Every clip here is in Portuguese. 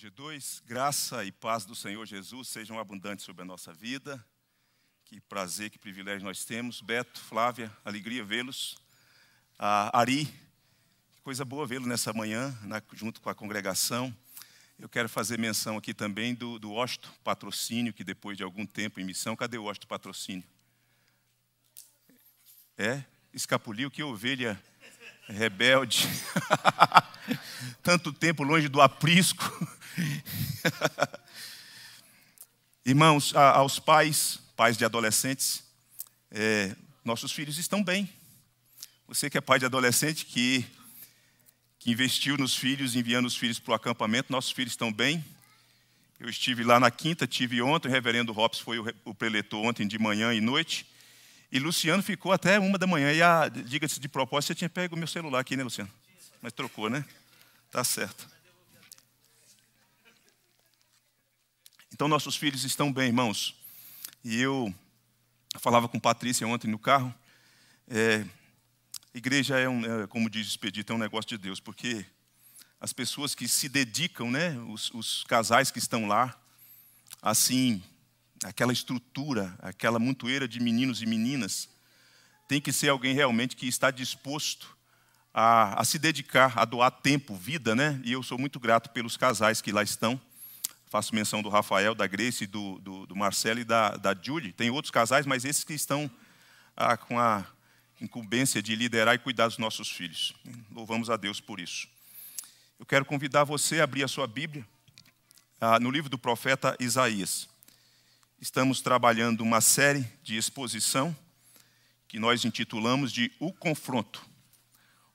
G2, graça e paz do Senhor Jesus sejam abundantes sobre a nossa vida. Que prazer, que privilégio nós temos. Beto, Flávia, alegria vê-los. Ah, Ari, que coisa boa vê-lo nessa manhã, na, junto com a congregação. Eu quero fazer menção aqui também do, do Osto Patrocínio, que depois de algum tempo em missão, cadê o Osto Patrocínio? É? Escapuliu, que ovelha rebelde, tanto tempo longe do aprisco. Irmãos, a, aos pais, pais de adolescentes, é, nossos filhos estão bem. Você que é pai de adolescente, que, que investiu nos filhos, enviando os filhos para o acampamento, nossos filhos estão bem. Eu estive lá na quinta, tive ontem, o reverendo Hobbs foi o, o preletor ontem de manhã e noite. E Luciano ficou até uma da manhã. E a, diga-se de propósito, você tinha pego o meu celular aqui, né, Luciano? Mas trocou, né? Tá certo. Então, nossos filhos estão bem, irmãos. E eu falava com Patrícia ontem no carro. É, igreja é, um, é, como diz Expedito, é um negócio de Deus, porque as pessoas que se dedicam, né, os, os casais que estão lá, assim, aquela estrutura, aquela montoeira de meninos e meninas, tem que ser alguém realmente que está disposto a, a, se dedicar, a doar tempo, vida, né? E eu sou muito grato pelos casais que lá estão. Faço menção do Rafael, da Grace, do, do, do Marcelo e da, da Julie. Tem outros casais, mas esses que estão ah, com a incumbência de liderar e cuidar dos nossos filhos. Louvamos a Deus por isso. Eu quero convidar você a abrir a sua Bíblia ah, no livro do profeta Isaías estamos trabalhando uma série de exposição que nós intitulamos de O Confronto.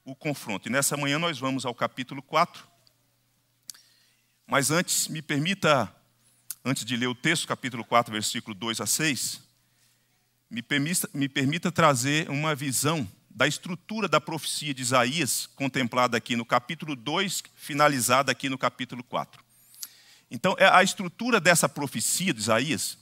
O Confronto. E nessa manhã nós vamos ao capítulo 4. Mas antes, me permita, antes de ler o texto, capítulo 4, versículo 2 a 6, me permita, me permita trazer uma visão da estrutura da profecia de Isaías, contemplada aqui no capítulo 2, finalizada aqui no capítulo 4. Então, é a estrutura dessa profecia de Isaías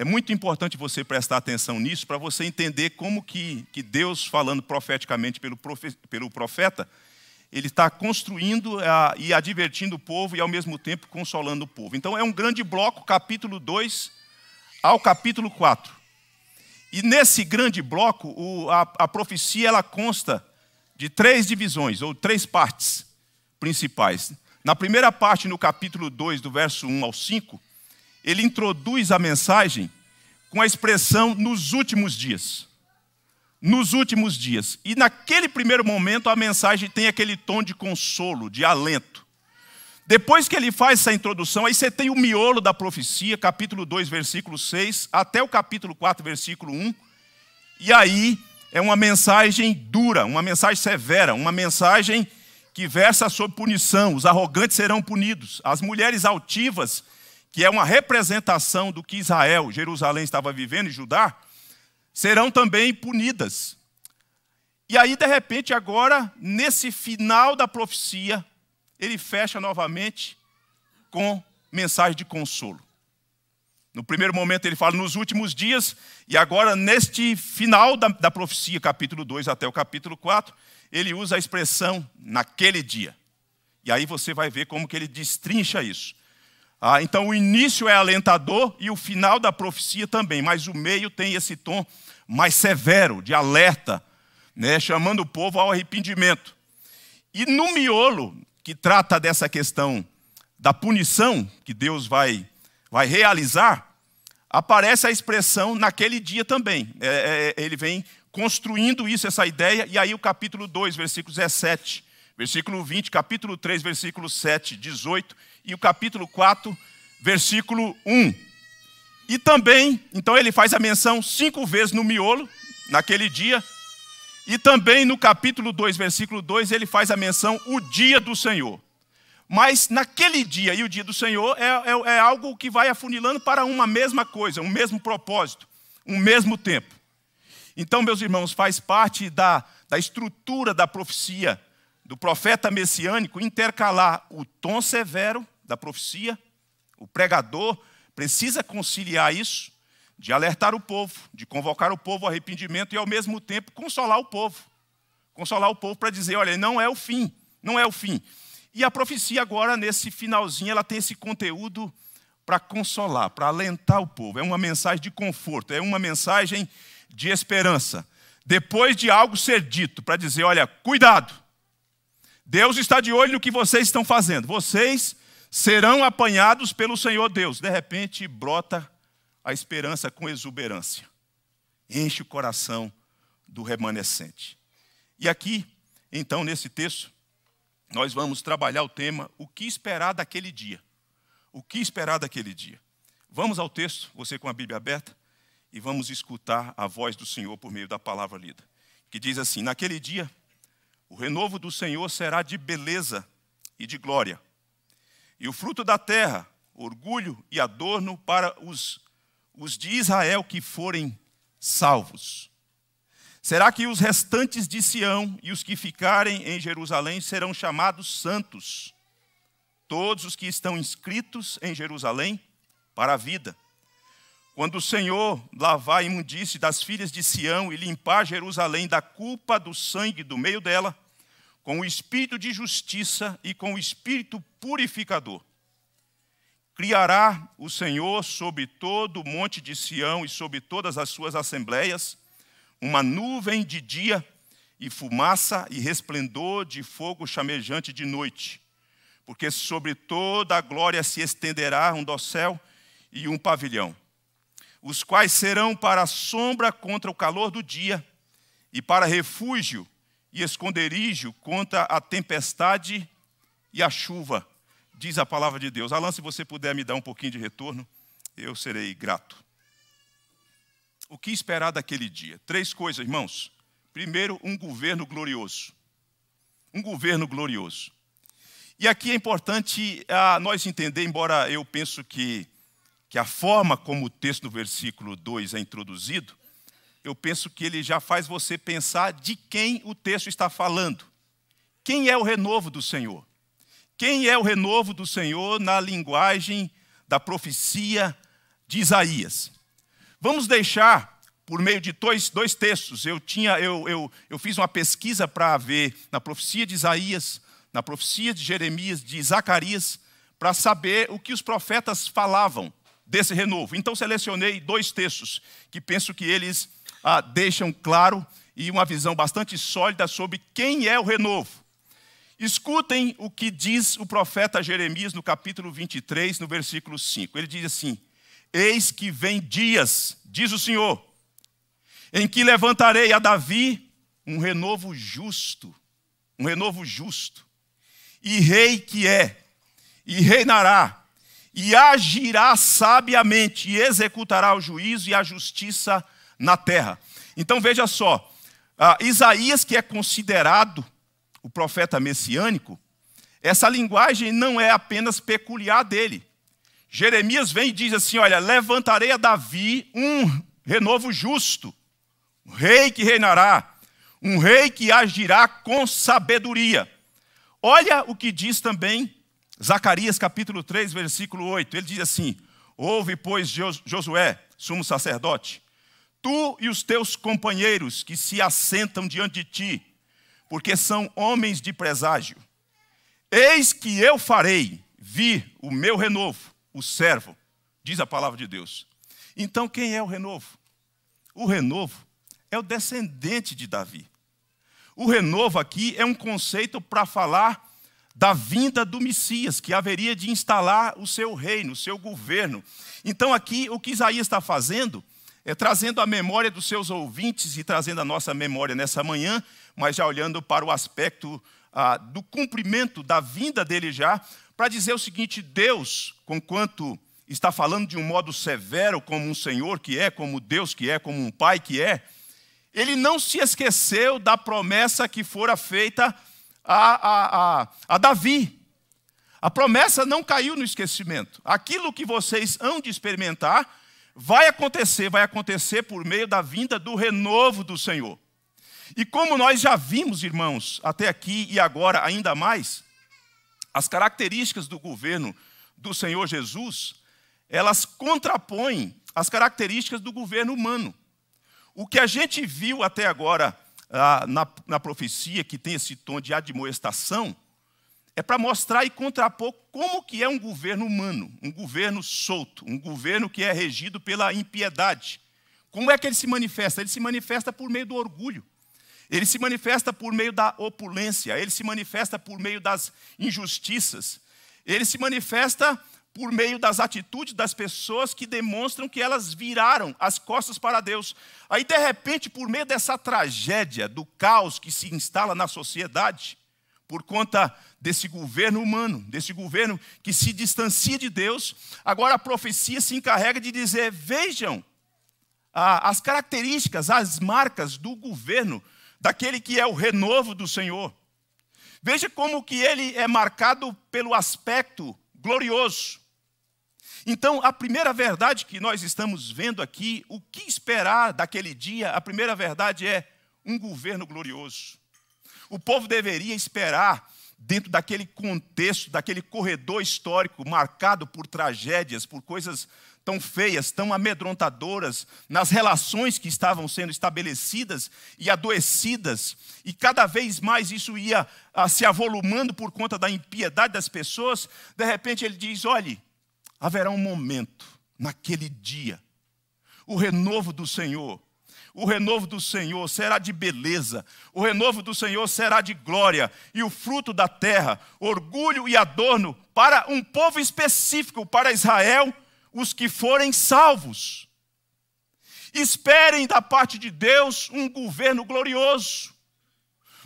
é muito importante você prestar atenção nisso para você entender como que, que Deus, falando profeticamente pelo, profe, pelo profeta, ele está construindo a, e advertindo o povo e, ao mesmo tempo, consolando o povo. Então, é um grande bloco, capítulo 2 ao capítulo 4. E nesse grande bloco, o, a, a profecia ela consta de três divisões, ou três partes principais. Na primeira parte, no capítulo 2, do verso 1 ao 5, ele introduz a mensagem com a expressão nos últimos dias. Nos últimos dias. E naquele primeiro momento a mensagem tem aquele tom de consolo, de alento. Depois que ele faz essa introdução, aí você tem o miolo da profecia, capítulo 2, versículo 6, até o capítulo 4, versículo 1. E aí é uma mensagem dura, uma mensagem severa, uma mensagem que versa sobre punição. Os arrogantes serão punidos, as mulheres altivas que é uma representação do que Israel, Jerusalém estava vivendo e Judá, serão também punidas. E aí, de repente, agora, nesse final da profecia, ele fecha novamente com mensagem de consolo. No primeiro momento ele fala nos últimos dias, e agora, neste final da, da profecia, capítulo 2 até o capítulo 4, ele usa a expressão naquele dia. E aí você vai ver como que ele destrincha isso. Ah, então o início é alentador e o final da profecia também, mas o meio tem esse tom mais severo, de alerta, né, chamando o povo ao arrependimento. E no miolo, que trata dessa questão da punição que Deus vai, vai realizar, aparece a expressão naquele dia também. É, é, ele vem construindo isso, essa ideia, e aí o capítulo 2, versículo 17, versículo 20, capítulo 3, versículo 7, 18 e o capítulo 4, versículo 1. E também, então ele faz a menção cinco vezes no miolo, naquele dia, e também no capítulo 2, versículo 2, ele faz a menção o dia do Senhor. Mas naquele dia e o dia do Senhor é, é, é, algo que vai afunilando para uma mesma coisa, um mesmo propósito, um mesmo tempo. Então, meus irmãos, faz parte da, da estrutura da profecia do profeta messiânico intercalar o tom severo da profecia, o pregador precisa conciliar isso, de alertar o povo, de convocar o povo ao arrependimento e, ao mesmo tempo, consolar o povo. Consolar o povo para dizer: olha, não é o fim, não é o fim. E a profecia, agora, nesse finalzinho, ela tem esse conteúdo para consolar, para alentar o povo. É uma mensagem de conforto, é uma mensagem de esperança. Depois de algo ser dito, para dizer: olha, cuidado, Deus está de olho no que vocês estão fazendo. Vocês serão apanhados pelo Senhor Deus. De repente brota a esperança com exuberância. Enche o coração do remanescente. E aqui, então, nesse texto, nós vamos trabalhar o tema o que esperar daquele dia. O que esperar daquele dia? Vamos ao texto, você com a Bíblia aberta, e vamos escutar a voz do Senhor por meio da palavra lida, que diz assim: Naquele dia, o renovo do Senhor será de beleza e de glória e o fruto da terra, orgulho e adorno para os, os de Israel que forem salvos. Será que os restantes de Sião e os que ficarem em Jerusalém serão chamados santos? Todos os que estão inscritos em Jerusalém para a vida. Quando o Senhor lavar a imundície das filhas de Sião e limpar Jerusalém da culpa do sangue do meio dela, com o espírito de justiça e com o espírito purificador. Criará o Senhor sobre todo o monte de Sião e sobre todas as suas assembleias uma nuvem de dia e fumaça e resplendor de fogo chamejante de noite, porque sobre toda a glória se estenderá um dossel e um pavilhão, os quais serão para sombra contra o calor do dia e para refúgio e esconderijo contra a tempestade e a chuva, diz a palavra de Deus. Alan, se você puder me dar um pouquinho de retorno, eu serei grato. O que esperar daquele dia? Três coisas, irmãos. Primeiro, um governo glorioso. Um governo glorioso. E aqui é importante ah, nós entender, embora eu penso que, que a forma como o texto no versículo 2 é introduzido, eu penso que ele já faz você pensar de quem o texto está falando. Quem é o renovo do Senhor? Quem é o renovo do Senhor na linguagem da profecia de Isaías? Vamos deixar, por meio de dois, dois textos, eu, tinha, eu, eu, eu fiz uma pesquisa para ver na profecia de Isaías, na profecia de Jeremias, de Zacarias, para saber o que os profetas falavam desse renovo. Então selecionei dois textos que penso que eles ah, deixam claro e uma visão bastante sólida sobre quem é o renovo. Escutem o que diz o profeta Jeremias no capítulo 23, no versículo 5. Ele diz assim: Eis que vem dias, diz o Senhor, em que levantarei a Davi um renovo justo, um renovo justo, e rei que é, e reinará, e agirá sabiamente, e executará o juízo e a justiça na terra. Então veja só, Isaías, que é considerado o profeta messiânico, essa linguagem não é apenas peculiar dele. Jeremias vem e diz assim: Olha, levantarei a Davi um renovo justo, um rei que reinará, um rei que agirá com sabedoria. Olha o que diz também Zacarias capítulo 3, versículo 8. Ele diz assim: Ouve, pois, Josué, sumo sacerdote, tu e os teus companheiros que se assentam diante de ti, porque são homens de preságio. Eis que eu farei vir o meu renovo, o servo, diz a palavra de Deus. Então, quem é o renovo? O renovo é o descendente de Davi. O renovo aqui é um conceito para falar da vinda do Messias, que haveria de instalar o seu reino, o seu governo. Então, aqui, o que Isaías está fazendo é, trazendo a memória dos seus ouvintes e trazendo a nossa memória nessa manhã, mas já olhando para o aspecto ah, do cumprimento da vinda dele já, para dizer o seguinte: Deus, conquanto está falando de um modo severo, como um Senhor que é, como Deus que é, como um Pai que é, ele não se esqueceu da promessa que fora feita a, a, a, a Davi. A promessa não caiu no esquecimento. Aquilo que vocês hão de experimentar vai acontecer, vai acontecer por meio da vinda do renovo do Senhor. E como nós já vimos, irmãos, até aqui e agora ainda mais, as características do governo do Senhor Jesus, elas contrapõem as características do governo humano. O que a gente viu até agora ah, na, na profecia, que tem esse tom de admoestação, é para mostrar e contrapor como que é um governo humano, um governo solto, um governo que é regido pela impiedade. Como é que ele se manifesta? Ele se manifesta por meio do orgulho. Ele se manifesta por meio da opulência, ele se manifesta por meio das injustiças. Ele se manifesta por meio das atitudes das pessoas que demonstram que elas viraram as costas para Deus. Aí, de repente, por meio dessa tragédia, do caos que se instala na sociedade, por conta desse governo humano, desse governo que se distancia de Deus, agora a profecia se encarrega de dizer: vejam as características, as marcas do governo, daquele que é o renovo do Senhor. Veja como que ele é marcado pelo aspecto glorioso. Então, a primeira verdade que nós estamos vendo aqui, o que esperar daquele dia, a primeira verdade é um governo glorioso. O povo deveria esperar, dentro daquele contexto, daquele corredor histórico marcado por tragédias, por coisas tão feias, tão amedrontadoras, nas relações que estavam sendo estabelecidas e adoecidas, e cada vez mais isso ia a, ah, se avolumando por conta da impiedade das pessoas, de repente ele diz: olhe, haverá um momento, naquele dia, o renovo do Senhor o renovo do Senhor será de beleza, o renovo do Senhor será de glória, e o fruto da terra, orgulho e adorno para um povo específico, para Israel, os que forem salvos. Esperem da parte de Deus um governo glorioso,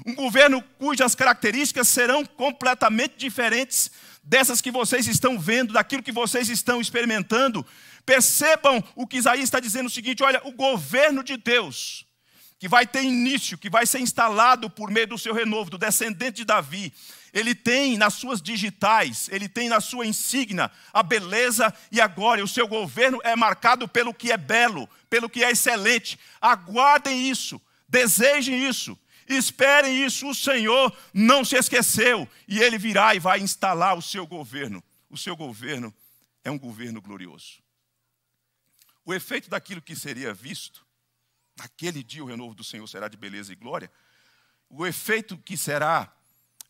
um governo cujas características serão completamente diferentes dessas que vocês estão vendo, daquilo que vocês estão experimentando, Percebam o que Isaías está dizendo o seguinte: olha, o governo de Deus, que vai ter início, que vai ser instalado por meio do seu renovo, do descendente de Davi, ele tem nas suas digitais, ele tem na sua insígnia a beleza e a glória. O seu governo é marcado pelo que é belo, pelo que é excelente. Aguardem isso, desejem isso, esperem isso. O Senhor não se esqueceu e ele virá e vai instalar o seu governo. O seu governo é um governo glorioso. O efeito daquilo que seria visto, naquele dia o renovo do Senhor será de beleza e glória. O efeito que será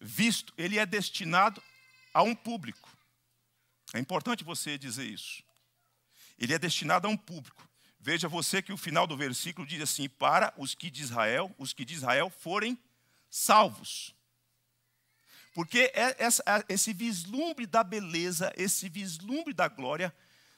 visto, ele é destinado a um público. É importante você dizer isso. Ele é destinado a um público. Veja você que o final do versículo diz assim: para os que de Israel, os que de Israel forem salvos. Porque é é esse vislumbre da beleza, esse vislumbre da glória,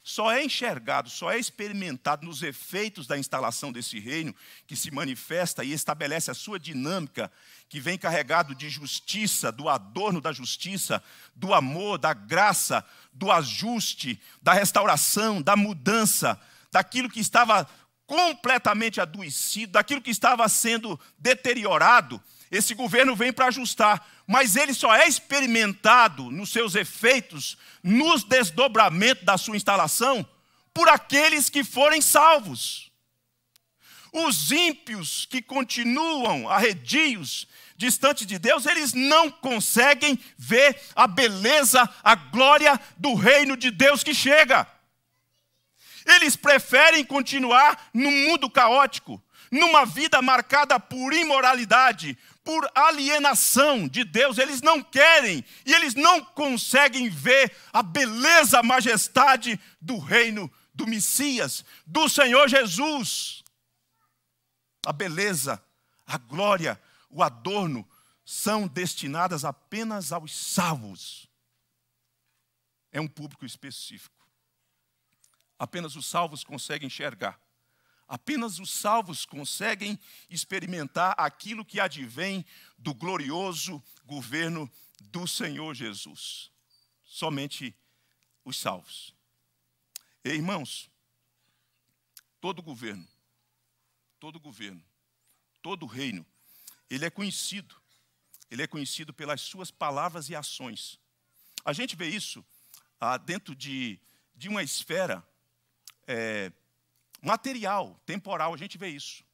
só é enxergado, só é experimentado nos efeitos da instalação desse reino, que se manifesta e estabelece a sua dinâmica, que vem carregado de justiça, do adorno da justiça, do amor, da graça, do ajuste, da restauração, da mudança, daquilo que estava completamente adoecido, daquilo que estava sendo deteriorado, esse governo vem para ajustar, mas ele só é experimentado nos seus efeitos, nos desdobramentos da sua instalação, por aqueles que forem salvos. Os ímpios que continuam arredios, distantes de Deus, eles não conseguem ver a beleza, a glória do reino de Deus que chega. Eles preferem continuar no mundo caótico, numa vida marcada por imoralidade, por alienação de Deus, eles não querem e eles não conseguem ver a beleza, a majestade do reino do Messias, do Senhor Jesus. A beleza, a glória, o adorno são destinadas apenas aos salvos. É um público específico. Apenas os salvos conseguem enxergar Apenas os salvos conseguem experimentar aquilo que advém do glorioso governo do Senhor Jesus. Somente os salvos. E, irmãos, todo governo, todo governo, todo reino, ele é conhecido. Ele é conhecido pelas suas palavras e ações. A gente vê isso ah, dentro de, de uma esfera é, material, temporal, a gente vê isso.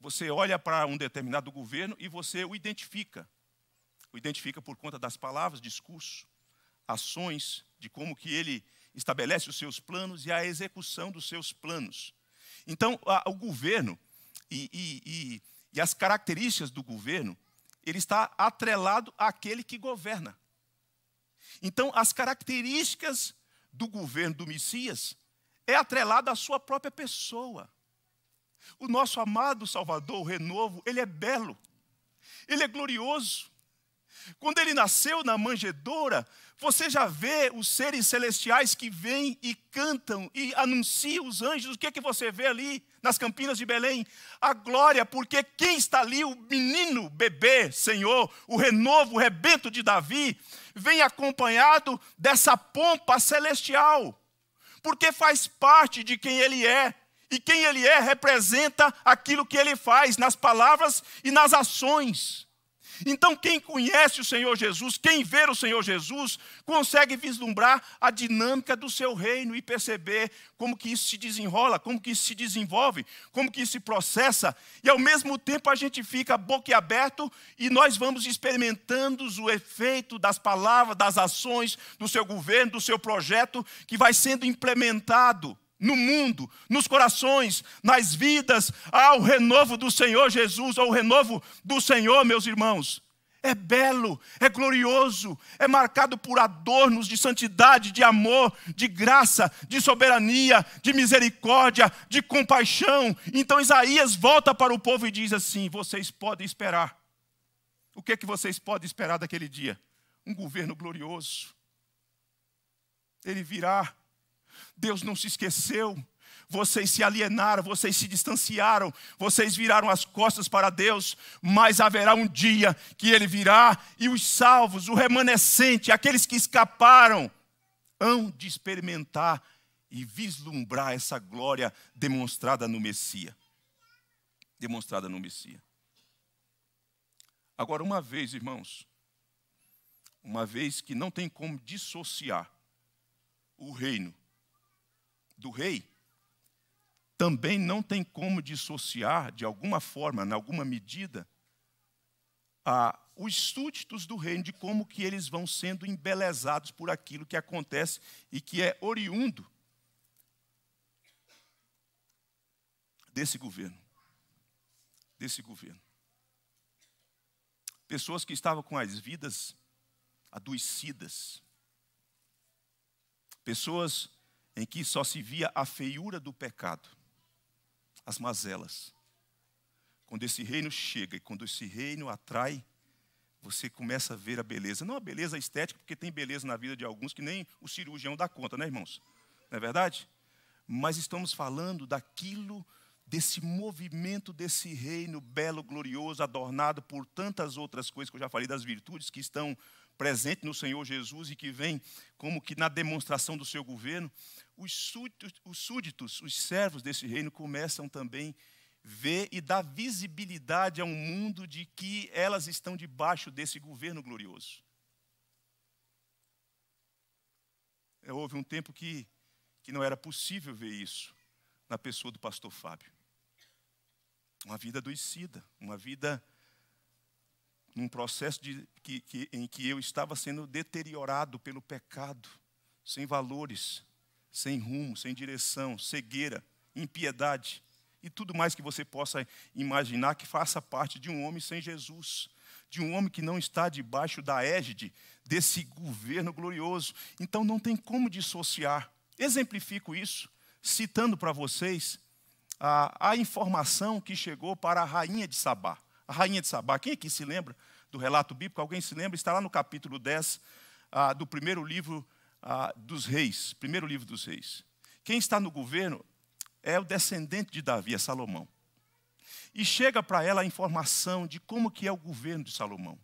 Você olha para um determinado governo e você o identifica. O identifica por conta das palavras, discurso, ações, de como que ele estabelece os seus planos e a execução dos seus planos. Então, a, o governo e, e, e, e as características do governo, ele está atrelado àquele que governa. Então, as características do governo do Messias é atrelado à sua própria pessoa. O nosso amado Salvador, o renovo, ele é belo, ele é glorioso. Quando ele nasceu na manjedoura, você já vê os seres celestiais que vêm e cantam e anunciam os anjos. O que é que você vê ali nas campinas de Belém? A glória, porque quem está ali, o menino, bebê, Senhor, o renovo, o rebento de Davi, vem acompanhado dessa pompa celestial porque faz parte de quem ele é. E quem ele é representa aquilo que ele faz nas palavras e nas ações. Então, quem conhece o Senhor Jesus, quem vê o Senhor Jesus, consegue vislumbrar a dinâmica do seu reino e perceber como que isso se desenrola, como que isso se desenvolve, como que isso se processa, e ao mesmo tempo a gente fica boquiaberto e nós vamos experimentando o efeito das palavras, das ações do seu governo, do seu projeto que vai sendo implementado no mundo, nos corações, nas vidas, ao renovo do Senhor Jesus, ao renovo do Senhor, meus irmãos. É belo, é glorioso, é marcado por adornos de santidade, de amor, de graça, de soberania, de misericórdia, de compaixão. Então Isaías volta para o povo e diz assim: Vocês podem esperar. O que é que vocês podem esperar daquele dia? Um governo glorioso. Ele virá Deus não se esqueceu. Vocês se alienaram, vocês se distanciaram, vocês viraram as costas para Deus, mas haverá um dia que Ele virá e os salvos, o remanescente, aqueles que escaparam, hão de experimentar e vislumbrar essa glória demonstrada no Messias. Demonstrada no Messias. Agora, uma vez, irmãos, uma vez que não tem como dissociar o reino do rei, também não tem como dissociar, de alguma forma, em alguma medida, a, os súditos do reino, de como que eles vão sendo embelezados por aquilo que acontece e que é oriundo desse governo. Desse governo. Pessoas que estavam com as vidas adoecidas. Pessoas em que só se via a feiura do pecado, as mazelas. Quando esse reino chega e quando esse reino atrai, você começa a ver a beleza. Não a beleza estética, porque tem beleza na vida de alguns que nem o cirurgião dá conta, né, irmãos? Não é verdade? Mas estamos falando daquilo, desse movimento desse reino belo, glorioso, adornado por tantas outras coisas que eu já falei, das virtudes que estão presente no Senhor Jesus e que vem como que na demonstração do seu governo, os súditos, os, súditos, os servos desse reino começam também a ver e dar visibilidade a um mundo de que elas estão debaixo desse governo glorioso. É, houve um tempo que, que não era possível ver isso na pessoa do pastor Fábio. Uma vida adoecida, uma vida num processo de, que, que, em que eu estava sendo deteriorado pelo pecado, sem valores, sem rumo, sem direção, cegueira, impiedade e tudo mais que você possa imaginar que faça parte de um homem sem Jesus, de um homem que não está debaixo da égide desse governo glorioso. Então não tem como dissociar. Exemplifico isso citando para vocês a, a informação que chegou para a rainha de Sabá a rainha de Sabá. Quem aqui se lembra do relato bíblico? Alguém se lembra? Está lá no capítulo 10 ah, do primeiro livro ah, dos reis. Primeiro livro dos reis. Quem está no governo é o descendente de Davi, é Salomão. E chega para ela a informação de como que é o governo de Salomão.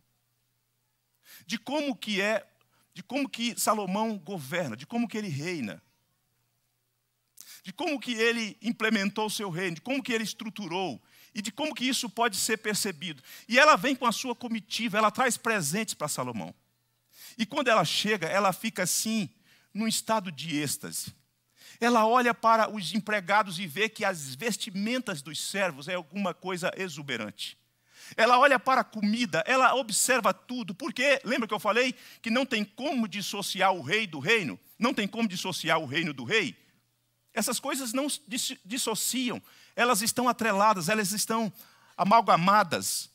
De como que é, de como que Salomão governa, de como que ele reina de como que ele implementou o seu reino, de como que ele estruturou, e de como que isso pode ser percebido. E ela vem com a sua comitiva, ela traz presentes para Salomão. E quando ela chega, ela fica assim, num estado de êxtase. Ela olha para os empregados e vê que as vestimentas dos servos é alguma coisa exuberante. Ela olha para a comida, ela observa tudo, porque lembra que eu falei que não tem como dissociar o rei do reino? Não tem como dissociar o reino do rei? Essas coisas não dissociam, elas estão atreladas, elas estão amalgamadas.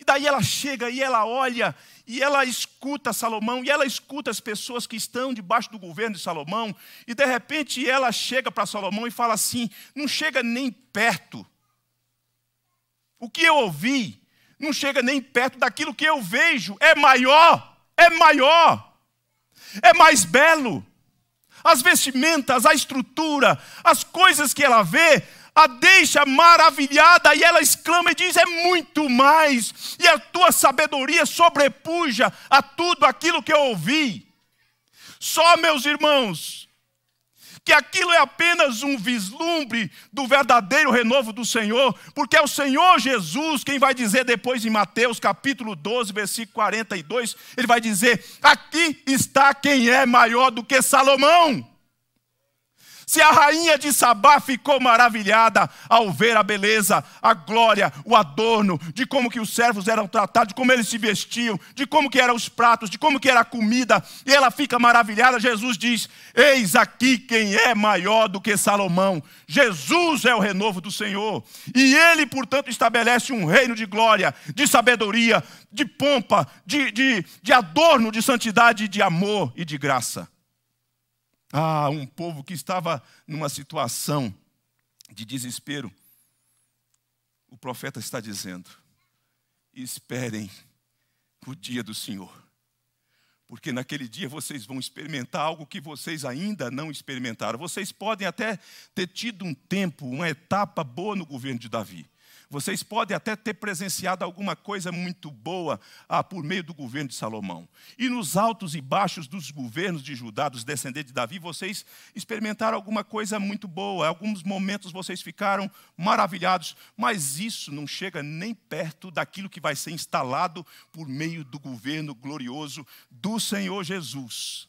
E daí ela chega e ela olha e ela escuta Salomão e ela escuta as pessoas que estão debaixo do governo de Salomão e de repente ela chega para Salomão e fala assim: não chega nem perto. O que eu ouvi não chega nem perto daquilo que eu vejo. É maior, é maior, é mais belo. As vestimentas, a estrutura, as coisas que ela vê, a deixa maravilhada e ela exclama e diz: É muito mais, e a tua sabedoria sobrepuja a tudo aquilo que eu ouvi. Só, meus irmãos, que aquilo é apenas um vislumbre do verdadeiro renovo do Senhor, porque é o Senhor Jesus quem vai dizer depois em Mateus capítulo 12, versículo 42, ele vai dizer: Aqui está quem é maior do que Salomão. Se a rainha de Sabá ficou maravilhada ao ver a beleza, a glória, o adorno, de como que os servos eram tratados, de como eles se vestiam, de como que eram os pratos, de como que era a comida, e ela fica maravilhada, Jesus diz: "Eis aqui quem é maior do que Salomão". Jesus é o renovo do Senhor, e ele, portanto, estabelece um reino de glória, de sabedoria, de pompa, de, de, de adorno, de santidade, de amor e de graça. Ah, um povo que estava numa situação de desespero. O profeta está dizendo: esperem o dia do Senhor, porque naquele dia vocês vão experimentar algo que vocês ainda não experimentaram. Vocês podem até ter tido um tempo, uma etapa boa no governo de Davi, vocês podem até ter presenciado alguma coisa muito boa ah, por meio do governo de Salomão. E nos altos e baixos dos governos de Judá, dos descendentes de Davi, vocês experimentaram alguma coisa muito boa. Em alguns momentos vocês ficaram maravilhados, mas isso não chega nem perto daquilo que vai ser instalado por meio do governo glorioso do Senhor Jesus.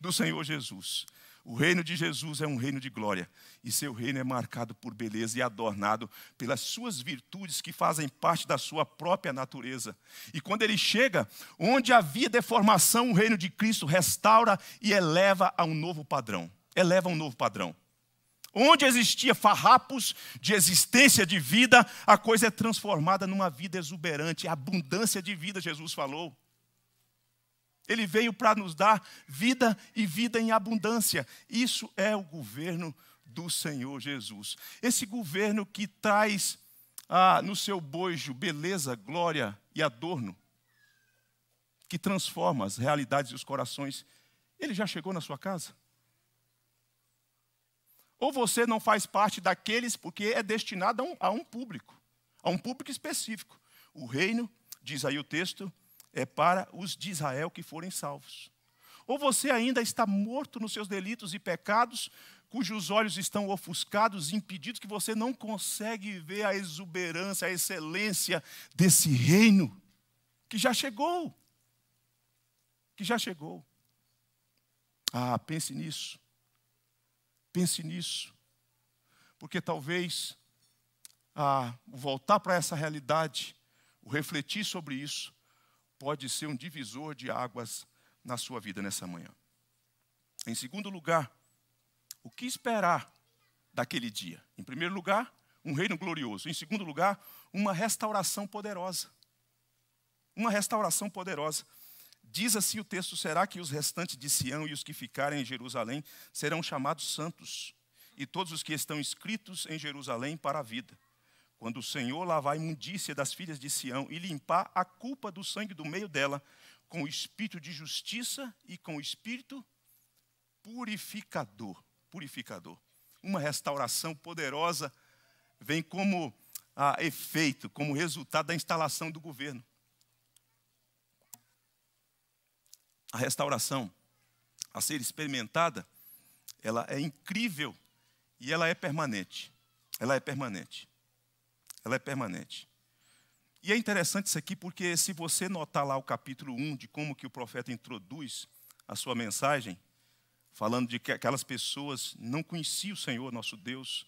Do Senhor Jesus. O reino de Jesus é um reino de glória, e seu reino é marcado por beleza e adornado pelas suas virtudes que fazem parte da sua própria natureza. E quando ele chega, onde havia deformação, o reino de Cristo restaura e eleva a um novo padrão. Eleva a um novo padrão. Onde existia farrapos de existência de vida, a coisa é transformada numa vida exuberante, abundância de vida, Jesus falou. Ele veio para nos dar vida e vida em abundância. Isso é o governo do Senhor Jesus. Esse governo que traz ah, no seu bojo beleza, glória e adorno, que transforma as realidades e os corações. Ele já chegou na sua casa? Ou você não faz parte daqueles porque é destinado a um, a um público, a um público específico. O reino, diz aí o texto, é para os de Israel que forem salvos. Ou você ainda está morto nos seus delitos e pecados, cujos olhos estão ofuscados, impedidos que você não consegue ver a exuberância, a excelência desse reino que já chegou. Que já chegou. Ah, pense nisso. Pense nisso. Porque talvez ah, voltar para essa realidade, o refletir sobre isso, pode ser um divisor de águas na sua vida nessa manhã. Em segundo lugar, o que esperar daquele dia? Em primeiro lugar, um reino glorioso. Em segundo lugar, uma restauração poderosa. Uma restauração poderosa. Diz assim o texto: será que os restantes de Sião e os que ficarem em Jerusalém serão chamados santos, e todos os que estão escritos em Jerusalém para a vida? Quando o Senhor lavar a imundícia das filhas de Sião e limpar a culpa do sangue do meio dela, com o espírito de justiça e com o espírito purificador, purificador. Uma restauração poderosa vem como ah, efeito, como resultado da instalação do governo. A restauração a ser experimentada, ela é incrível e ela é permanente. Ela é permanente. Ela é permanente. E é interessante isso aqui porque se você notar lá o capítulo 1 de como que o profeta introduz a sua mensagem, falando de que aquelas pessoas não conheciam o Senhor, nosso Deus,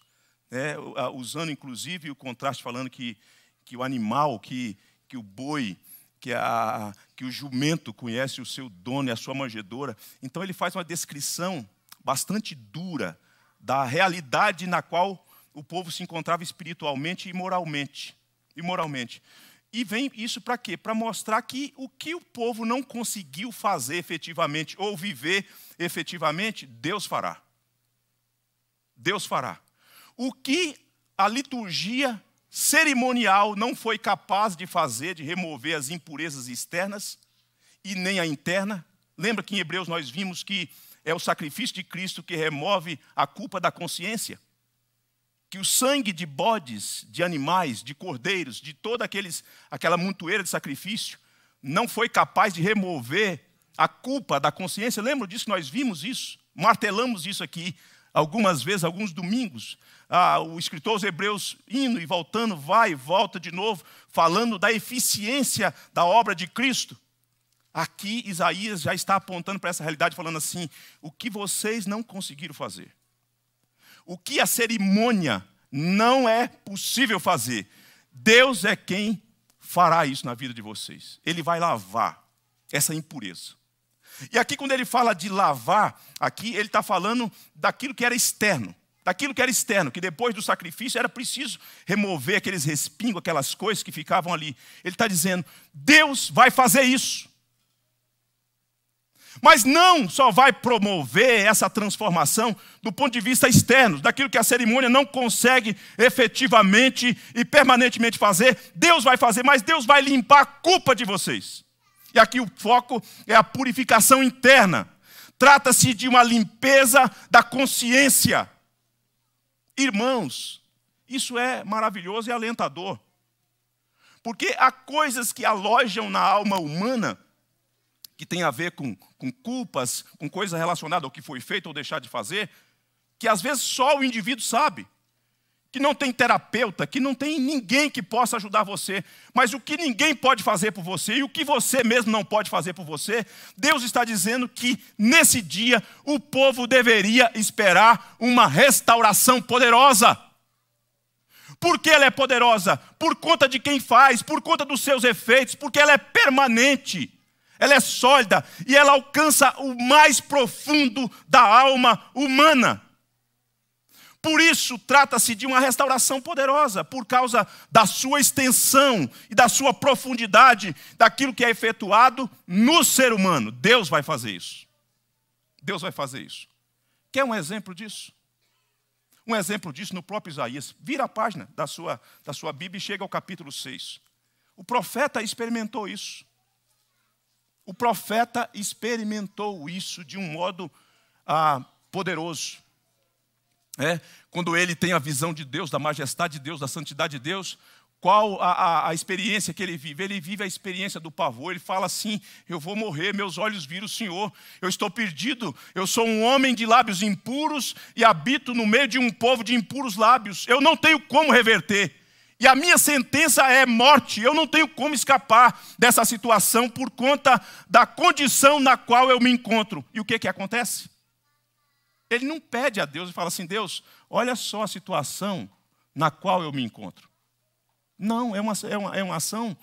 né? usando inclusive o contraste falando que, que o animal, que, que o boi, que, a, que o jumento conhece o seu dono e a sua manjedora. Então ele faz uma descrição bastante dura da realidade na qual o povo se encontrava espiritualmente e moralmente. E moralmente. E vem isso para quê? Para mostrar que o que o povo não conseguiu fazer efetivamente ou viver efetivamente, Deus fará. Deus fará. O que a liturgia cerimonial não foi capaz de fazer, de remover as impurezas externas e nem a interna. Lembra que em Hebreus nós vimos que é o sacrifício de Cristo que remove a culpa da consciência? que o sangue de bodes, de animais, de cordeiros, de toda aqueles, aquela montoeira de sacrifício, não foi capaz de remover a culpa da consciência. Lembra disso? Nós vimos isso, martelamos isso aqui algumas vezes, alguns domingos. Ah, o escritor aos Hebreus indo e voltando, vai e volta de novo, falando da eficiência da obra de Cristo. Aqui Isaías já está apontando para essa realidade, falando assim: o que vocês não conseguiram fazer o que a cerimônia não é possível fazer. Deus é quem fará isso na vida de vocês. Ele vai lavar essa impureza. E aqui, quando ele fala de lavar, aqui ele está falando daquilo que era externo. Daquilo que era externo, que depois do sacrifício era preciso remover aqueles respingos, aquelas coisas que ficavam ali. Ele está dizendo: Deus vai fazer isso. Mas não só vai promover essa transformação do ponto de vista externo, daquilo que a cerimônia não consegue efetivamente e permanentemente fazer, Deus vai fazer, mas Deus vai limpar a culpa de vocês. E aqui o foco é a purificação interna. Trata-se de uma limpeza da consciência. Irmãos, isso é maravilhoso e alentador. Porque há coisas que alojam na alma humana que tem a ver com, com culpas, com coisa relacionada ao que foi feito ou deixar de fazer, que às vezes só o indivíduo sabe. Que não tem terapeuta, que não tem ninguém que possa ajudar você, mas o que ninguém pode fazer por você e o que você mesmo não pode fazer por você, Deus está dizendo que nesse dia o povo deveria esperar uma restauração poderosa. Por que ela é poderosa? Por conta de quem faz, por conta dos seus efeitos, porque ela é permanente ela é sólida e ela alcança o mais profundo da alma humana. Por isso, trata-se de uma restauração poderosa, por causa da sua extensão e da sua profundidade, daquilo que é efetuado no ser humano. Deus vai fazer isso. Deus vai fazer isso. Quer um exemplo disso? Um exemplo disso no próprio Isaías. Vira a página da sua, da sua Bíblia e chega ao capítulo 6. O profeta experimentou isso. O profeta experimentou isso de um modo ah, poderoso. É, quando ele tem a visão de Deus, da majestade de Deus, da santidade de Deus, qual a, a, a, experiência que ele vive? Ele vive a experiência do pavor, ele fala assim: Eu vou morrer, meus olhos viram o Senhor, eu estou perdido, eu sou um homem de lábios impuros e habito no meio de um povo de impuros lábios, eu não tenho como reverter e a minha sentença é morte. Eu não tenho como escapar dessa situação por conta da condição na qual eu me encontro. E o que, que acontece? Ele não pede a Deus e fala assim: Deus, olha só a situação na qual eu me encontro. Não, é uma, é uma, é uma ação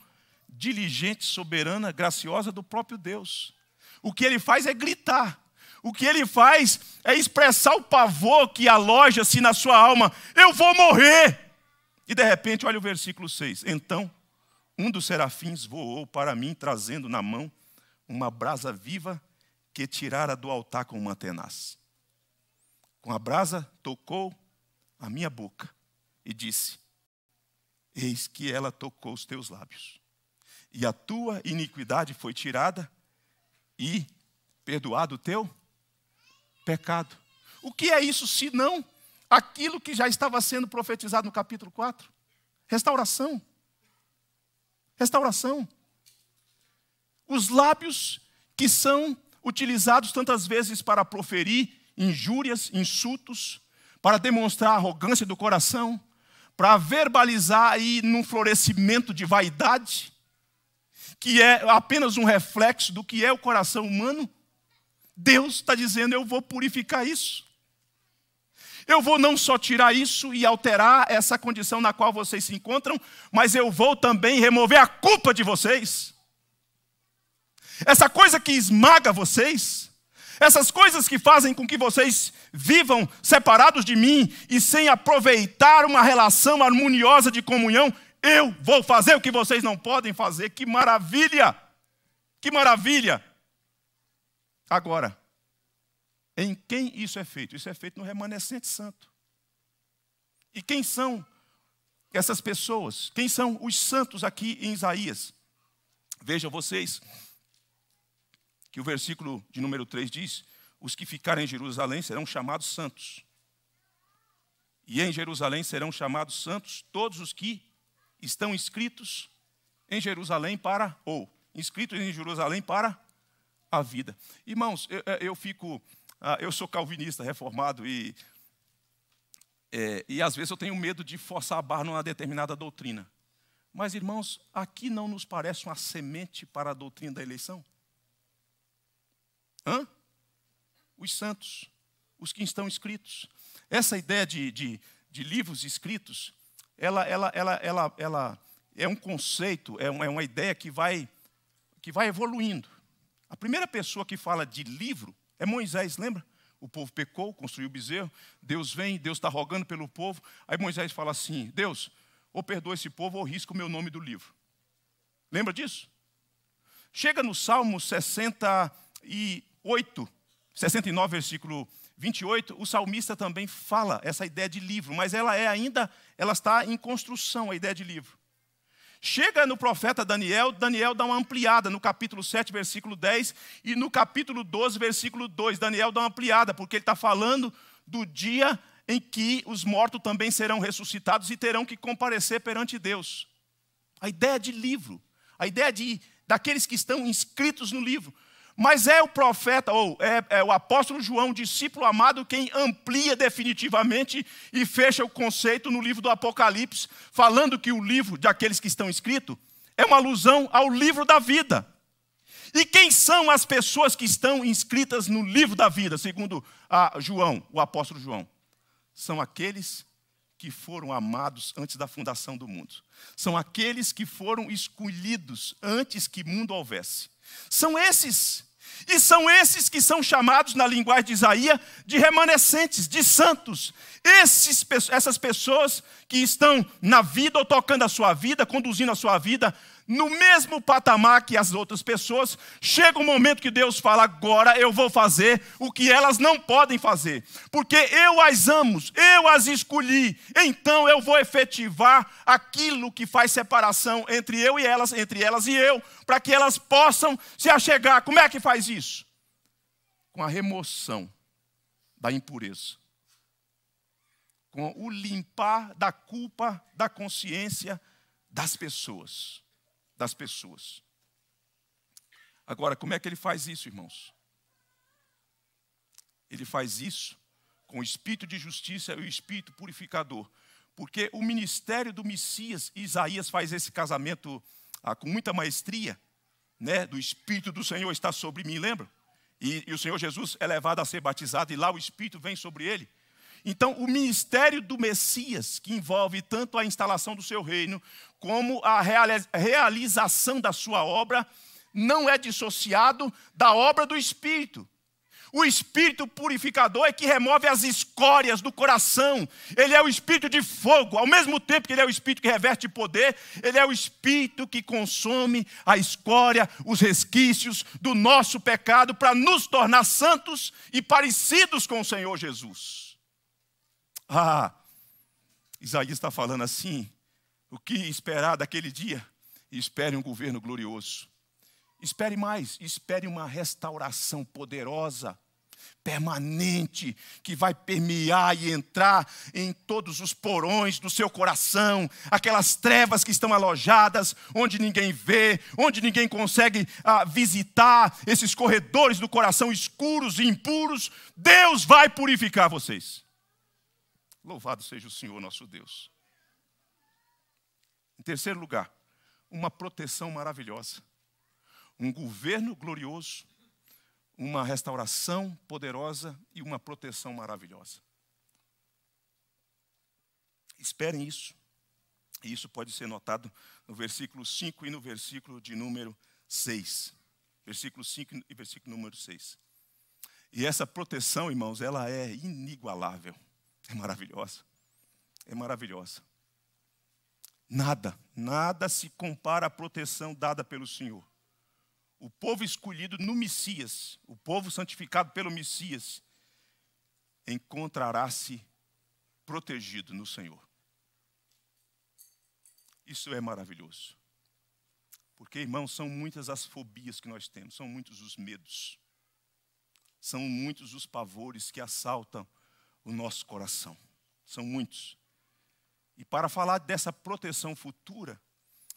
diligente, soberana, graciosa do próprio Deus. O que ele faz é gritar. O que ele faz é expressar o pavor que aloja-se na sua alma. Eu vou morrer. E de repente, olha o versículo 6. Então, um dos serafins voou para mim, trazendo na mão uma brasa viva que tirara do altar com uma tenaz. Com a brasa, tocou a minha boca e disse: Eis que ela tocou os teus lábios, e a tua iniquidade foi tirada, e perdoado o teu pecado. O que é isso se não aquilo que já estava sendo profetizado no capítulo 4. Restauração. Restauração. Os lábios que são utilizados tantas vezes para proferir injúrias, insultos, para demonstrar arrogância do coração, para verbalizar aí num florescimento de vaidade, que é apenas um reflexo do que é o coração humano. Deus está dizendo: eu vou purificar isso eu vou não só tirar isso e alterar essa condição na qual vocês se encontram, mas eu vou também remover a culpa de vocês. Essa coisa que esmaga vocês, essas coisas que fazem com que vocês vivam separados de mim e sem aproveitar uma relação harmoniosa de comunhão, eu vou fazer o que vocês não podem fazer. Que maravilha! Que maravilha! Agora, em quem isso é feito? Isso é feito no remanescente santo. E quem são essas pessoas? Quem são os santos aqui em Isaías? Vejam vocês que o versículo de número 3 diz: Os que ficarem em Jerusalém serão chamados santos. E em Jerusalém serão chamados santos todos os que estão inscritos em Jerusalém para, ou inscritos em Jerusalém para a vida. Irmãos, eu, eu fico ah, eu sou calvinista, reformado, e, é, e às vezes eu tenho medo de forçar a barra numa determinada doutrina. Mas, irmãos, aqui não nos parece uma semente para a doutrina da eleição? Hã? Os santos, os que estão escritos. Essa ideia de, de, de livros escritos, ela, ela, ela, ela, ela é um conceito, é, um, é uma ideia que vai, que vai evoluindo. A primeira pessoa que fala de livro é Moisés, lembra? O povo pecou, construiu o bezerro. Deus vem, Deus está rogando pelo povo. Aí Moisés fala assim: Deus, ou perdoa esse povo ou risca o meu nome do livro. Lembra disso? Chega no Salmo 68, 69, versículo 28, o salmista também fala essa ideia de livro, mas ela é ainda, ela está em construção, a ideia de livro. Chega no profeta Daniel, Daniel dá uma ampliada no capítulo 7, versículo 10, e no capítulo 12, versículo 2. Daniel dá uma ampliada, porque ele está falando do dia em que os mortos também serão ressuscitados e terão que comparecer perante Deus. A ideia de livro, a ideia de daqueles que estão inscritos no livro. Mas é o profeta, ou é, é o apóstolo João, discípulo amado, quem amplia definitivamente e fecha o conceito no livro do Apocalipse, falando que o livro de aqueles que estão escritos é uma alusão ao livro da vida. E quem são as pessoas que estão inscritas no livro da vida, segundo João, o apóstolo João? São aqueles que foram amados antes da fundação do mundo. São aqueles que foram escolhidos antes que mundo houvesse. São esses. E são esses que são chamados, na linguagem de Isaías, de remanescentes, de santos. Esses, essas pessoas que estão na vida ou tocando a sua vida, conduzindo a sua vida, no mesmo patamar que as outras pessoas, chega um momento que Deus fala: agora eu vou fazer o que elas não podem fazer, porque eu as amo, eu as escolhi, então eu vou efetivar aquilo que faz separação entre eu e elas, entre elas e eu, para que elas possam se achegar. Como é que faz isso? Com a remoção da impureza, com o limpar da culpa da consciência das pessoas das pessoas. Agora, como é que ele faz isso, irmãos? Ele faz isso com o espírito de justiça e o espírito purificador. Porque o ministério do Messias, Isaías faz esse casamento ah, com muita maestria, né? Do espírito do Senhor está sobre mim, lembra? E, e o Senhor Jesus é levado a ser batizado e lá o espírito vem sobre ele. Então, o ministério do Messias, que envolve tanto a instalação do seu reino, como a realização da sua obra, não é dissociado da obra do Espírito. O espírito purificador é que remove as escórias do coração. Ele é o espírito de fogo. Ao mesmo tempo que ele é o espírito que reverte poder, ele é o espírito que consome a escória, os resquícios do nosso pecado para nos tornar santos e parecidos com o Senhor Jesus. Ah, Isaías está falando assim: o que esperar daquele dia? Espere um governo glorioso. Espere mais, espere uma restauração poderosa, permanente, que vai permear e entrar em todos os porões do seu coração, aquelas trevas que estão alojadas, onde ninguém vê, onde ninguém consegue ah, visitar, esses corredores do coração escuros e impuros. Deus vai purificar vocês. Louvado seja o Senhor nosso Deus. Em terceiro lugar, uma proteção maravilhosa, um governo glorioso, uma restauração poderosa e uma proteção maravilhosa. Esperem isso. E isso pode ser notado no versículo 5 e no versículo de número 6. Versículo 5 e versículo número 6. E essa proteção, irmãos, ela é inigualável. É maravilhosa. É maravilhosa. Nada, nada se compara à proteção dada pelo Senhor. O povo escolhido no Messias, o povo santificado pelo Messias, encontrará-se protegido no Senhor. Isso é maravilhoso. Porque, irmãos, são muitas as fobias que nós temos, são muitos os medos, são muitos os pavores que assaltam o nosso coração. São muitos. E para falar dessa proteção futura,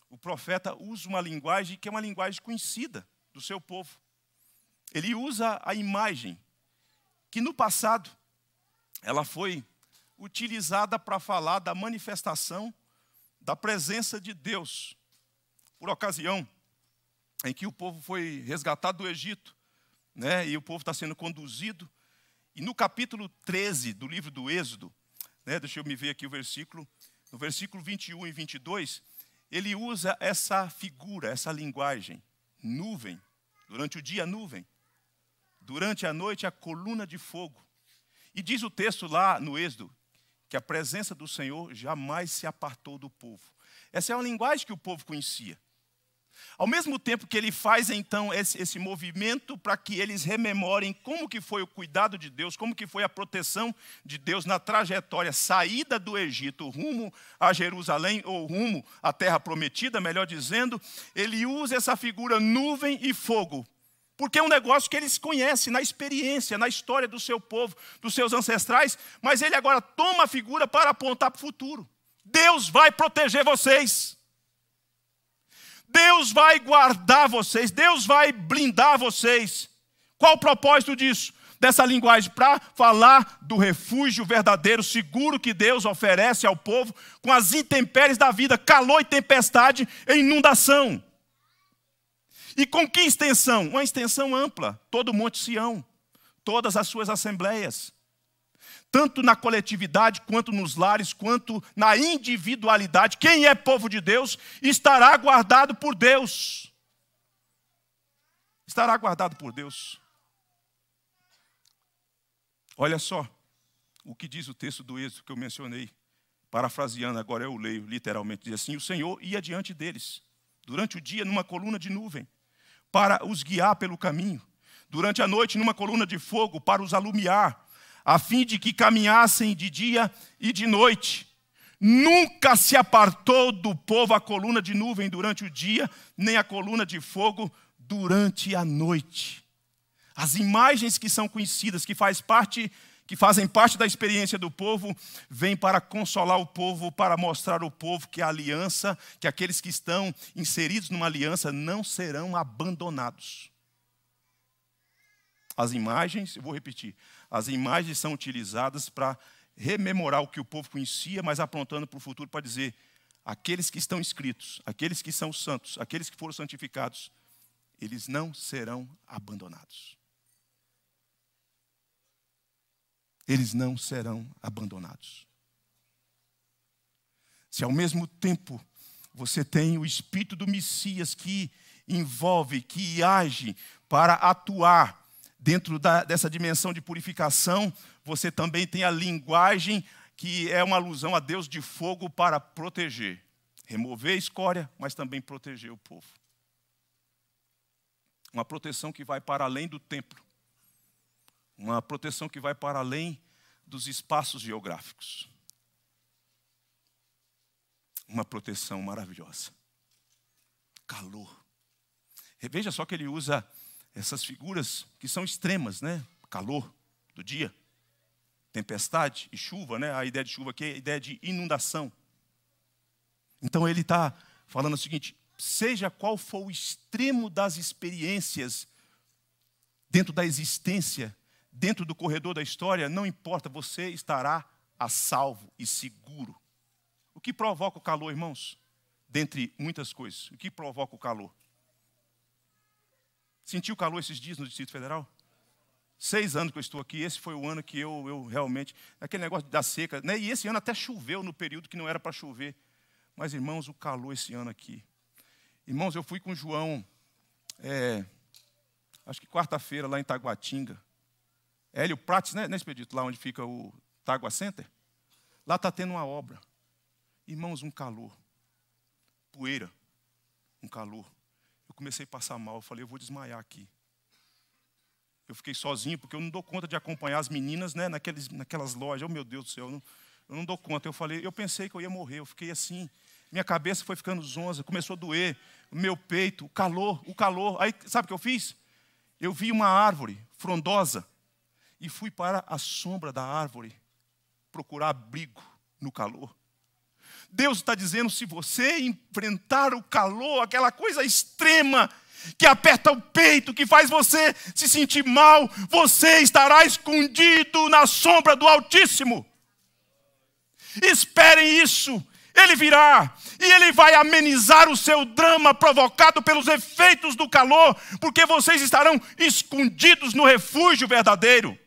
o profeta usa uma linguagem que é uma linguagem conhecida do seu povo. Ele usa a imagem que no passado ela foi utilizada para falar da manifestação da presença de Deus, por ocasião em que o povo foi resgatado do Egito, né, e o povo está sendo conduzido e no capítulo 13 do livro do Êxodo, né, deixa eu me ver aqui o versículo, no versículo 21 e 22, ele usa essa figura, essa linguagem, nuvem, durante o dia nuvem, durante a noite a coluna de fogo. E diz o texto lá no Êxodo que a presença do Senhor jamais se apartou do povo. Essa é uma linguagem que o povo conhecia. Ao mesmo tempo que ele faz então esse, esse movimento para que eles rememorem como que foi o cuidado de Deus, como que foi a proteção de Deus na trajetória saída do Egito rumo a Jerusalém ou rumo à terra prometida, melhor dizendo, ele usa essa figura nuvem e fogo porque é um negócio que eles conhecem na experiência, na história do seu povo, dos seus ancestrais, mas ele agora toma a figura para apontar para o futuro. Deus vai proteger vocês. Deus vai guardar vocês, Deus vai blindar vocês. Qual o propósito disso? Dessa linguagem para falar do refúgio verdadeiro, seguro que Deus oferece ao povo com as intempéries da vida, calor e tempestade e inundação. E com que extensão? Uma extensão ampla, todo o Monte Sião, todas as suas assembleias tanto na coletividade, quanto nos lares, quanto na individualidade. Quem é povo de Deus estará guardado por Deus. Estará guardado por Deus. Olha só o que diz o texto do Êxodo que eu mencionei. Parafraseando, agora eu leio literalmente, diz assim: O Senhor ia diante deles, durante o dia numa coluna de nuvem, para os guiar pelo caminho, durante a noite numa coluna de fogo, para os alumiar, a fim de que caminhassem de dia e de noite. Nunca se apartou do povo a coluna de nuvem durante o dia, nem a coluna de fogo durante a noite. As imagens que são conhecidas, que faz parte que fazem parte da experiência do povo, vêm para consolar o povo, para mostrar ao povo que a aliança, que aqueles que estão inseridos numa aliança não serão abandonados. As imagens, eu vou repetir, as imagens são utilizadas para rememorar o que o povo conhecia, mas apontando para o futuro para dizer: aqueles que estão escritos, aqueles que são santos, aqueles que foram santificados, eles não serão abandonados. Eles não serão abandonados. Se ao mesmo tempo você tem o espírito do Messias que envolve, que age para atuar Dentro da, dessa dimensão de purificação, você também tem a linguagem que é uma alusão a Deus de fogo para proteger, remover a escória, mas também proteger o povo. Uma proteção que vai para além do templo, uma proteção que vai para além dos espaços geográficos. Uma proteção maravilhosa. Calor. Veja só que ele usa essas figuras que são extremas, né? Calor do dia, tempestade e chuva, né? A ideia de chuva aqui é a ideia de inundação. Então ele está falando o seguinte: seja qual for o extremo das experiências dentro da existência, dentro do corredor da história, não importa, você estará a salvo e seguro. O que provoca o calor, irmãos? Dentre muitas coisas, o que provoca o calor? Sentiu calor esses dias no Distrito Federal? Seis anos que eu estou aqui, esse foi o ano que eu, eu realmente. Aquele negócio da seca, né? E esse ano até choveu no período que não era para chover. Mas, irmãos, o calor esse ano aqui. Irmãos, eu fui com o João, é, acho que quarta-feira, lá em Taguatinga. Hélio Prates, né, né, Expedito? Lá onde fica o Tagua Center. Lá está tendo uma obra. Irmãos, um calor. Poeira. Um calor comecei a passar mal. Eu falei, eu vou desmaiar aqui. Eu fiquei sozinho, porque eu não dou conta de acompanhar as meninas né, naqueles, naquelas lojas. Oh, meu Deus do céu, eu não, eu não dou conta. Eu falei, eu pensei que eu ia morrer. Eu fiquei assim. Minha cabeça foi ficando zonza, começou a doer. O meu peito, o calor, o calor. Aí, sabe o que eu fiz? Eu vi uma árvore frondosa e fui para a sombra da árvore procurar abrigo no calor. Deus está dizendo: se você enfrentar o calor, aquela coisa extrema, que aperta o peito, que faz você se sentir mal, você estará escondido na sombra do Altíssimo. Esperem isso, ele virá e ele vai amenizar o seu drama provocado pelos efeitos do calor, porque vocês estarão escondidos no refúgio verdadeiro.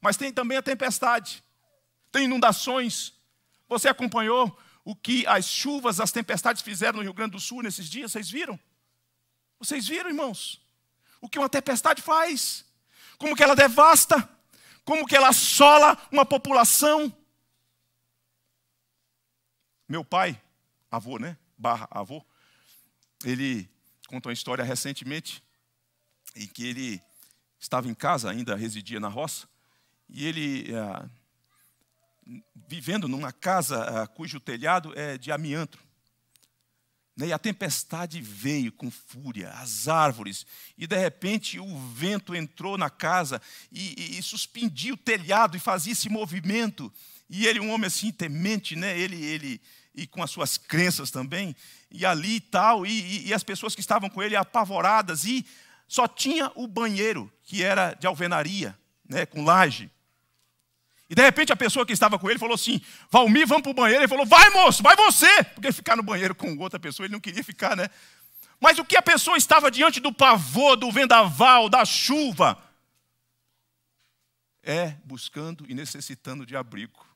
Mas tem também a tempestade, tem inundações, você acompanhou o que as chuvas, as tempestades fizeram no Rio Grande do Sul nesses dias? Vocês viram? Vocês viram, irmãos? O que uma tempestade faz? Como que ela devasta? Como que ela assola uma população? Meu pai, avô, né? Barra avô, ele contou uma história recentemente em que ele estava em casa, ainda residia na roça, e ele. Uh, vivendo numa casa ah, cujo telhado é de amianto. Né, e a tempestade veio com fúria, as árvores, e de repente o vento entrou na casa e, e, e suspendia o telhado e fazia esse movimento. E ele, um homem assim, temente, né? ele, ele, e com as suas crenças também, e ali e tal, e, e as pessoas que estavam com ele apavoradas, e só tinha o banheiro, que era de alvenaria, né? com laje. E de repente a pessoa que estava com ele falou assim: Valmir, vamos para o banheiro. Ele falou: Vai, moço, vai você. Porque ficar no banheiro com outra pessoa, ele não queria ficar, né? Mas o que a pessoa estava diante do pavor, do vendaval, da chuva? É buscando e necessitando de abrigo.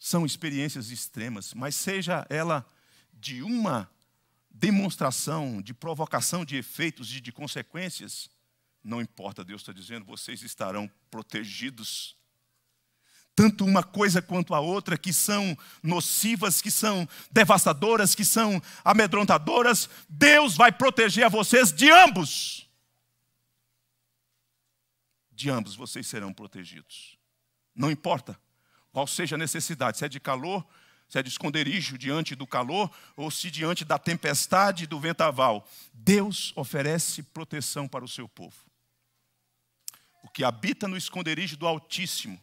São experiências extremas, mas seja ela de uma demonstração, de provocação de efeitos e de consequências, não importa, Deus está dizendo, vocês estarão protegidos. Tanto uma coisa quanto a outra, que são nocivas, que são devastadoras, que são amedrontadoras, Deus vai proteger a vocês de ambos. De ambos vocês serão protegidos. Não importa qual seja a necessidade, se é de calor, se é de esconderijo diante do calor ou se diante da tempestade do ventaval. Deus oferece proteção para o seu povo. O que habita no esconderijo do Altíssimo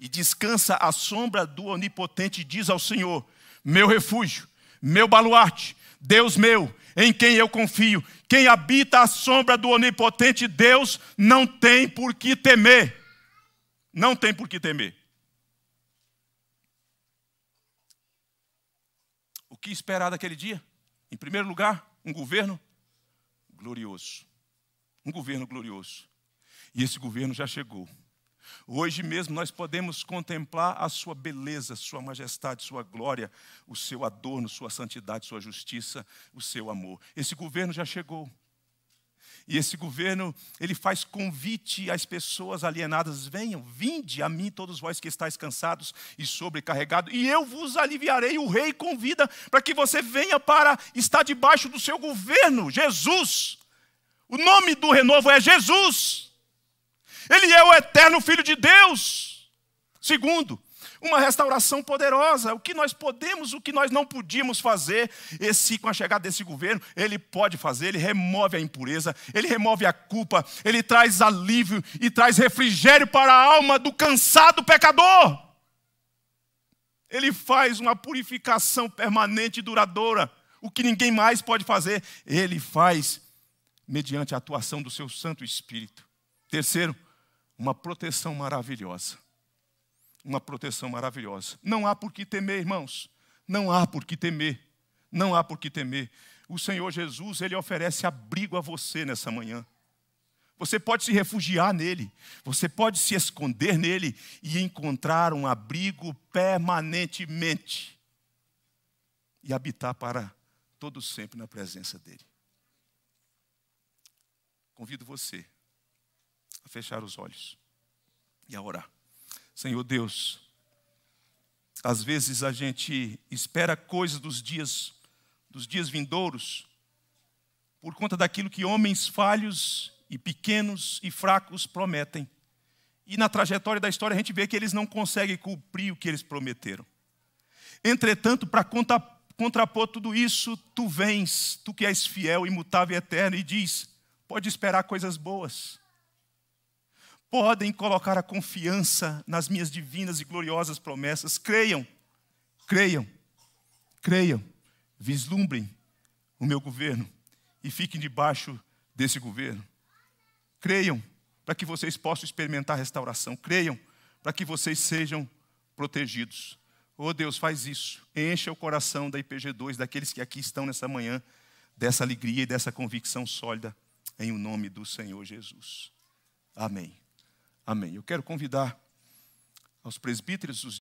e descansa à sombra do Onipotente diz ao Senhor: Meu refúgio, meu baluarte, Deus meu, em quem eu confio. Quem habita à sombra do Onipotente Deus não tem por que temer. Não tem por que temer. O que esperar daquele dia? Em primeiro lugar, um governo glorioso. Um governo glorioso. E esse governo já chegou. Hoje mesmo nós podemos contemplar a sua beleza, sua majestade, sua glória, o seu adorno, sua santidade, sua justiça, o seu amor. Esse governo já chegou. E esse governo, ele faz convite às pessoas alienadas: venham, vinde a mim, todos vós que estáis cansados e sobrecarregados, e eu vos aliviarei. O rei convida para que você venha para estar debaixo do seu governo, Jesus. O nome do renovo é Jesus. Ele é o eterno Filho de Deus. Segundo, uma restauração poderosa. O que nós podemos, o que nós não podíamos fazer, esse com a chegada desse governo, ele pode fazer, ele remove a impureza, ele remove a culpa, ele traz alívio e traz refrigério para a alma do cansado pecador. Ele faz uma purificação permanente e duradoura, o que ninguém mais pode fazer, ele faz mediante a atuação do seu Santo Espírito. Terceiro, uma proteção maravilhosa. Uma proteção maravilhosa. Não há por que temer, irmãos. Não há por que temer. Não há por que temer. O Senhor Jesus, ele oferece abrigo a você nessa manhã. Você pode se refugiar nele, você pode se esconder nele e encontrar um abrigo permanentemente e habitar para todo sempre na presença dele. Convido você a fechar os olhos e a orar. Senhor Deus, às vezes a gente espera coisas dos dias dos dias vindouros por conta daquilo que homens falhos e pequenos e fracos prometem. E na trajetória da história a gente vê que eles não conseguem cumprir o que eles prometeram. Entretanto, para contrapor tudo isso, tu vens, tu que és fiel, imutável e eterno, e diz: pode esperar coisas boas podem colocar a confiança nas minhas divinas e gloriosas promessas. Creiam, creiam, creiam, vislumbrem o meu governo e fiquem debaixo desse governo. Creiam para que vocês possam experimentar restauração. Creiam para que vocês sejam protegidos. Oh Deus, faz isso. Encha o coração da IPG2, daqueles que aqui estão nessa manhã, dessa alegria e dessa convicção sólida, em o nome do Senhor Jesus. Amém. Amém. Eu quero convidar aos presbíteros, os